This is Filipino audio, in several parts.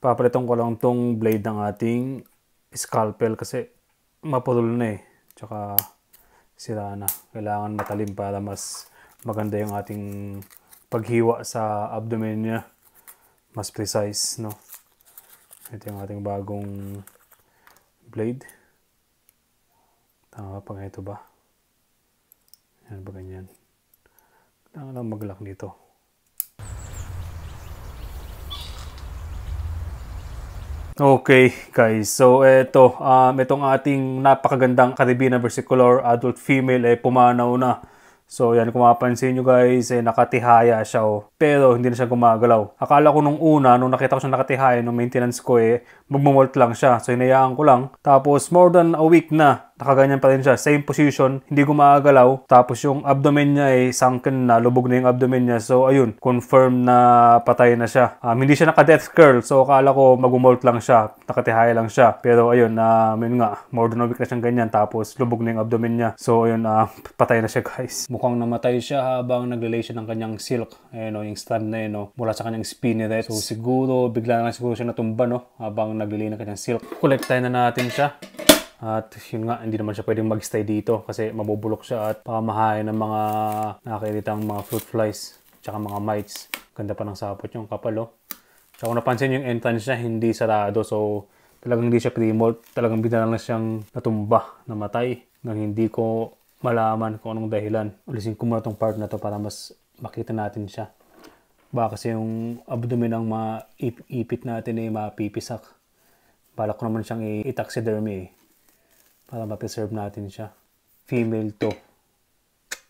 papalitan ko lang tong blade ng ating scalpel kasi mapudol na eh. Tsaka sira na. Kailangan matalim para mas maganda yung ating paghiwa sa abdomen niya. Mas precise, no? Ito yung ating bagong blade. Tama pa ito ba? Yan ba ganyan? Kailangan lang mag-lock nito. Okay guys, so eto, um, itong ating napakagandang Caribbean versicolor adult female eh pumanaw na. So yan, kung mapansin nyo guys, eh, nakatihaya siya oh. Pero hindi na siya gumagalaw. Akala ko nung una, nung nakita ko siya nakatihaya, nung maintenance ko eh, magmumult lang siya. So hinayaan ko lang. Tapos more than a week na, nakaganyan pa rin siya. Same position, hindi gumagalaw. Tapos yung abdomen niya ay sunken na, lubog na yung abdomen niya. So ayun, confirm na patay na siya. Um, hindi siya naka-death curl. So akala ko magumult lang siya, nakatihaya lang siya. Pero ayun, na um, yun nga, more than a week na siyang ganyan. Tapos lubog na yung abdomen niya. So ayun, uh, patay na siya guys. Mukhang namatay siya habang naglilay siya ng kanyang silk. Ayun, no, yung strand na yun, no, mula sa kanyang spinneret. So siguro, bigla na lang siguro siya natumba, no, habang naglilay ng kanyang silk. Collect tayo na natin siya. At yun nga, hindi naman siya pwedeng magstay dito kasi mabubulok siya at pamahayan ng mga nakakailitang mga fruit flies tsaka mga mites. Ganda pa ng sapot yung kapal oh. Tsaka kung napansin yung entrance niya, hindi sarado. So, talagang hindi siya pre-molt. Talagang binalang na siyang natumba, namatay. Nang hindi ko malaman kung anong dahilan. Ulisin ko muna tong part na to para mas makita natin siya. Baka kasi yung abdomen ng ipit natin ay mapipisak. Balak ko naman siyang i-taxidermy eh para ma natin siya. Female to.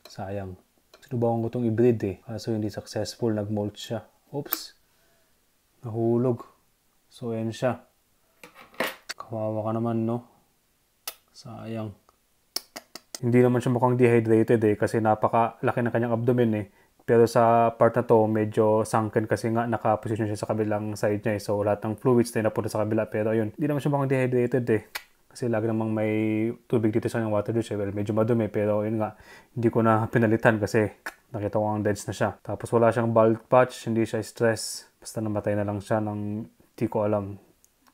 Sayang. Sinubukan ko itong i-breed eh. Kaso hindi successful. Nag-molt siya. Oops. Nahulog. So, yan siya. Kawawa ka naman, no? Sayang. Hindi naman siya mukhang dehydrated eh. Kasi napakalaki ng kanyang abdomen eh. Pero sa part na to, medyo sunken kasi nga nakaposition siya sa kabilang side niya eh. So, lahat ng fluids na napunta sa kabila. Pero ayun, hindi naman siya mukhang dehydrated eh. Kasi lagi namang may tubig dito sa ng water dish. Eh. Well, medyo madumi pero yun nga, hindi ko na pinalitan kasi nakita ko ang deads na siya. Tapos wala siyang bald patch, hindi siya stress. Basta namatay na lang siya ng hindi ko alam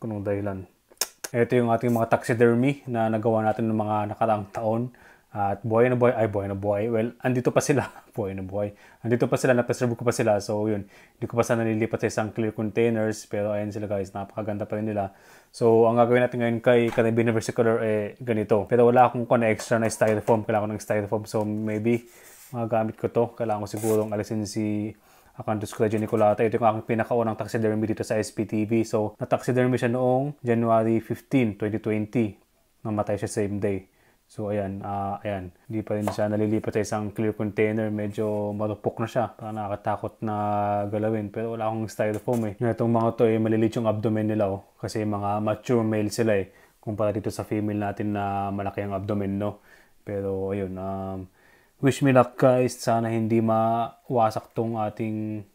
kung dahilan. Ito yung ating mga taxidermy na nagawa natin ng mga nakaraang taon. At buhay na buhay, ay buhay na buhay. Well, andito pa sila. buhay na buhay. Andito pa sila, napreserve ko pa sila. So, yun. Hindi ko pa sana nililipat sa isang clear containers. Pero ayan sila guys, napakaganda pa rin nila. So, ang gagawin natin ngayon kay Canabina Versicolor, eh, ganito. Pero wala akong kung ano extra na styrofoam. Kailangan ko ng styrofoam. So, maybe, magagamit ko to. Kailangan ko siguro ng alisin si Acanthus ni Colata. Ito yung aking pinakaunang taxidermy dito sa SPTV. So, na-taxidermy siya noong January 15, 2020. Namatay siya same day. So ayan, uh, ayan, hindi pa rin siya nalilipat sa isang clear container. Medyo marupok na siya. Parang nakakatakot na galawin. Pero wala akong styrofoam eh. Itong mga to eh, malilit yung abdomen nila oh. Kasi mga mature male sila eh. Kumpara dito sa female natin na malaki ang abdomen no. Pero ayun, um, wish me luck guys. Sana hindi mawasak tong ating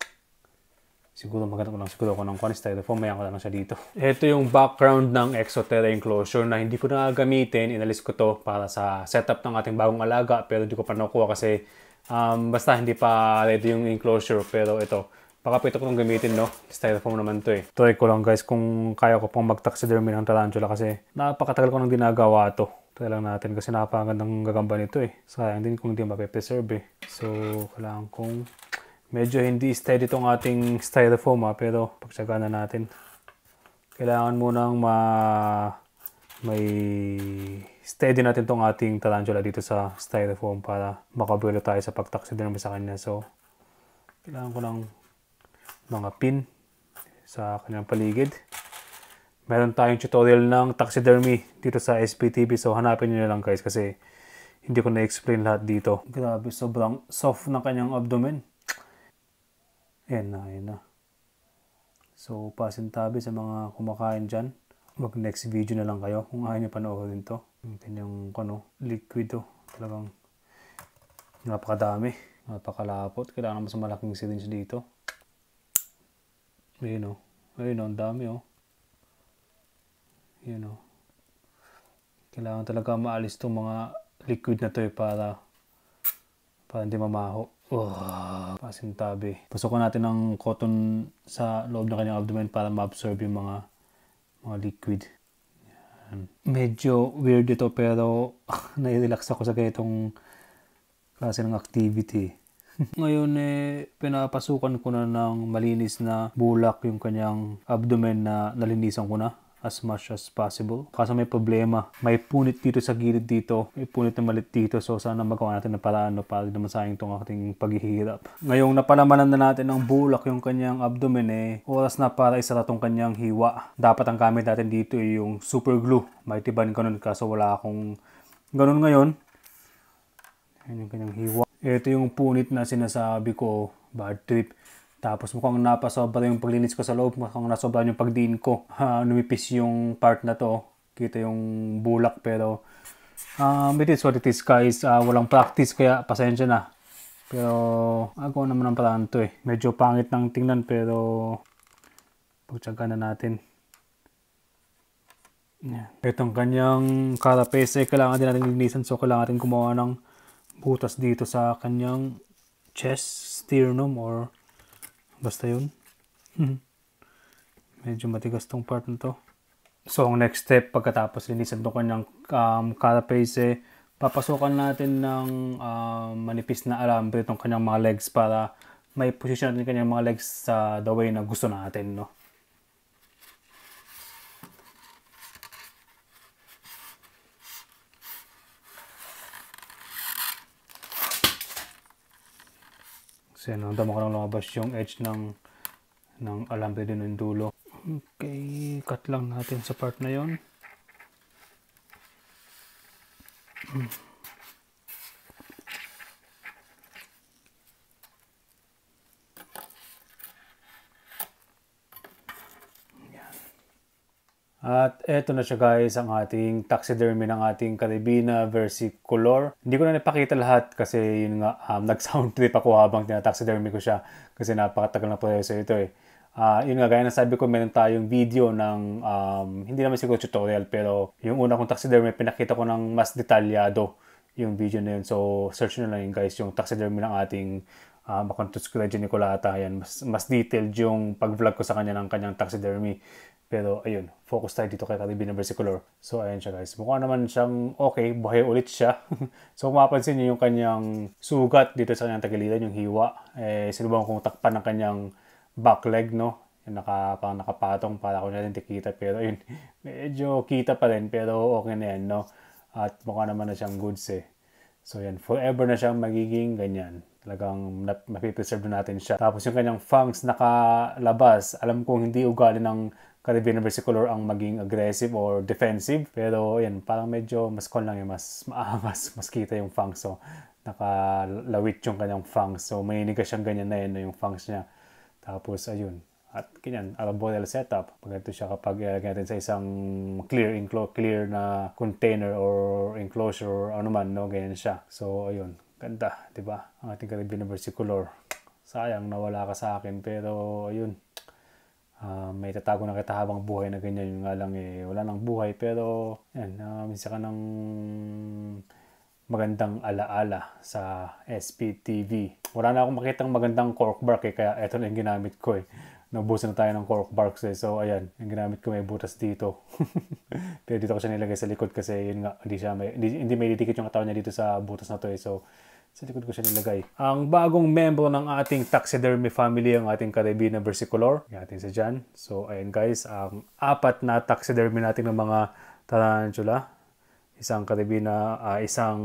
Siguro ko lang siguro ako ng kwan styrofoam, mayan ko lang siya dito. Ito yung background ng Exoterra enclosure na hindi ko na gagamitin. Inalis ko to para sa setup ng ating bagong alaga pero hindi ko pa nakuha kasi um, basta hindi pa ready yung enclosure pero ito. Baka pwede ko lang gamitin, no? Styrofoam naman to eh. Try ko lang guys kung kaya ko pang magtaxidermy ng tarantula kasi napakatagal ko nang dinagawa to. Try lang natin kasi napakagandang gagamba nito eh. Sayang din kung hindi mapipreserve eh. So, kailangan kong Medyo hindi steady itong ating styrofoam ha, ah, pero pagsaga na natin. Kailangan munang ma may steady natin itong ating tarantula dito sa styrofoam para makabuelo tayo sa pagtaksi din naman sa kanya. So, kailangan ko ng mga pin sa kanyang paligid. Meron tayong tutorial ng taxidermy dito sa SPTV. So, hanapin nyo na lang guys kasi hindi ko na-explain lahat dito. Grabe, sobrang soft ng kanyang abdomen. Ayan na, uh, ayan na. So, pasintabi sa mga kumakain dyan. Mag next video na lang kayo kung ayaw nyo panoorin to. Yung kanyang ano, liquido. Talagang napakadami. Napakalapot. Kailangan mas malaking syringe dito. Ayun o. Oh. Ayun o, oh. ang dami o. Oh. Ayun o. Oh. Kailangan talaga maalis tong mga liquid na to eh para, para hindi mamaho. Oh, pasintabi. Pasukan natin ng cotton sa loob ng kanyang abdomen para ma-absorb yung mga mga liquid. Yan. Medyo weird ito pero nai-relax ako sa ganitong klase ng activity. Ngayon eh, pinapasukan ko na ng malinis na bulak yung kanyang abdomen na nalinisan ko na as much as possible. Kaso may problema. May punit dito sa gilid dito. May punit na malit dito. So sana magawa natin na paraan no, para naman sayang itong ating paghihirap. Ngayong napalamanan na natin ang bulak yung kanyang abdomen eh, oras na para isara tong kanyang hiwa. Dapat ang gamit natin dito ay yung super glue. May tiban ganun kaso wala akong ganun ngayon. Ayan yung kanyang hiwa. Ito yung punit na sinasabi ko, bad trip tapos mukhang napasobra yung paglinis ko sa loob, mukhang nasobra yung pagdiin ko. Uh, numipis yung part na to. Kita yung bulak pero um, it is what it is guys. Uh, walang practice kaya pasensya na. Pero ako naman ang paraan to eh. Medyo pangit nang tingnan pero pagtsaga na natin. Yeah. Itong kanyang carapace eh, kailangan din natin linisan so kailangan natin gumawa ng butas dito sa kanyang chest, sternum or Basta yun. Mm-hmm. Medyo matigas tong part na to. So, ang next step pagkatapos linisan ko ng um, carapace, eh, papasukan natin ng uh, manipis na alambre itong kanyang mga legs para may position natin kanyang mga legs sa the way na gusto natin. No? Kasi nandama ko lang lumabas yung edge ng, ng alambre din ng dulo. Okay, cut lang natin sa part na yon. Mm. At eto na siya guys ang ating taxidermy ng ating Caribina versicolor. Hindi ko na napakita lahat kasi yun nga um, nag-sound trip ako habang tinataxidermy ko siya kasi napakatagal na proseso ito eh. Uh, yun nga, gaya ng sabi ko, meron tayong video ng, um, hindi naman siguro tutorial, pero yung una kong taxidermy, pinakita ko ng mas detalyado yung video na yun. So, search nyo lang yun guys, yung taxidermy ng ating uh, Macontus Kuya Nicolata. Yan, mas, mas detailed yung pag-vlog ko sa kanya ng kanyang taxidermy. Pero ayun, focus tayo dito kay Caribbean ng Versicolor. So ayun siya guys. Mukha naman siyang okay, buhay ulit siya. so kung mapansin niyo yung kanyang sugat dito sa kanyang tagiliran, yung hiwa, eh sinubang kung takpan ng kanyang back leg, no? Yung naka, parang nakapatong para ko na rin tikita. Pero ayun, medyo kita pa rin pero okay na yan, no? At mukha naman na siyang goods eh. So yan, forever na siyang magiging ganyan talagang mapipreserve na natin siya. Tapos yung kanyang fangs nakalabas, alam kong hindi ugali ng Caribbean versicolor ang maging aggressive or defensive. Pero yan, parang medyo mas kon lang yung mas maangas, ah, mas kita yung fangs. So, nakalawit yung kanyang fangs. So, maninigas siyang ganyan na yun, yung fangs niya. Tapos, ayun. At ganyan, arboreal setup. Pagkito siya kapag ilalagay natin sa isang clear enclo- clear na container or enclosure or ano man, no? Ganyan siya. So, ayun. Ganda, di ba? Ang ating Caribbean versicolor. Sayang nawala ka sa akin, pero ayun uh, may tatago na kita habang buhay na ganyan. Yun nga lang eh, wala nang buhay. Pero, yan, uh, minsan ka ng magandang alaala sa SPTV. Wala na akong makitang magandang cork bark eh, kaya eto na yung ginamit ko eh. Naubusan na tayo ng cork barks eh. So, ayan, yung ginamit ko may butas dito. Pero dito ko siya nilagay sa likod kasi yun nga, hindi, siya may, hindi, hindi may didikit yung katawan niya dito sa butas na to eh. So, sa likod ko siya nilagay. Ang bagong membro ng ating taxidermy family ang ating Caribina versicolor. Yatin sa dyan. So, ayan guys, ang apat na taxidermy natin ng mga tarantula. Isang Caribina, uh, ah, isang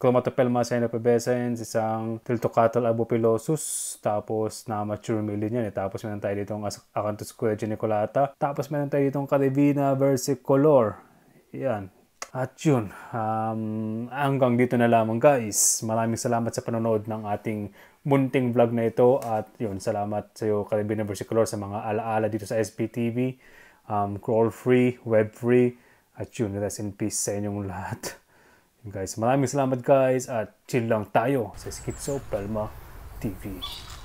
Chromatopelma sinopubescens, isang Triltocatl abupilosus, tapos na mature million yan. Tapos meron tayo dito ang Acanthusquia geniculata. Tapos meron tayo dito ang Caribina versicolor. Yan, at yun, um, hanggang dito na lamang guys. Maraming salamat sa panonood ng ating munting vlog na ito. At yun, salamat sa iyo Caribbean Versicolor sa mga alaala dito sa SBTV. Um, crawl free, web free. At yun, rest in peace sa inyong lahat. Yun guys, maraming salamat guys at chill lang tayo sa Schizopelma TV.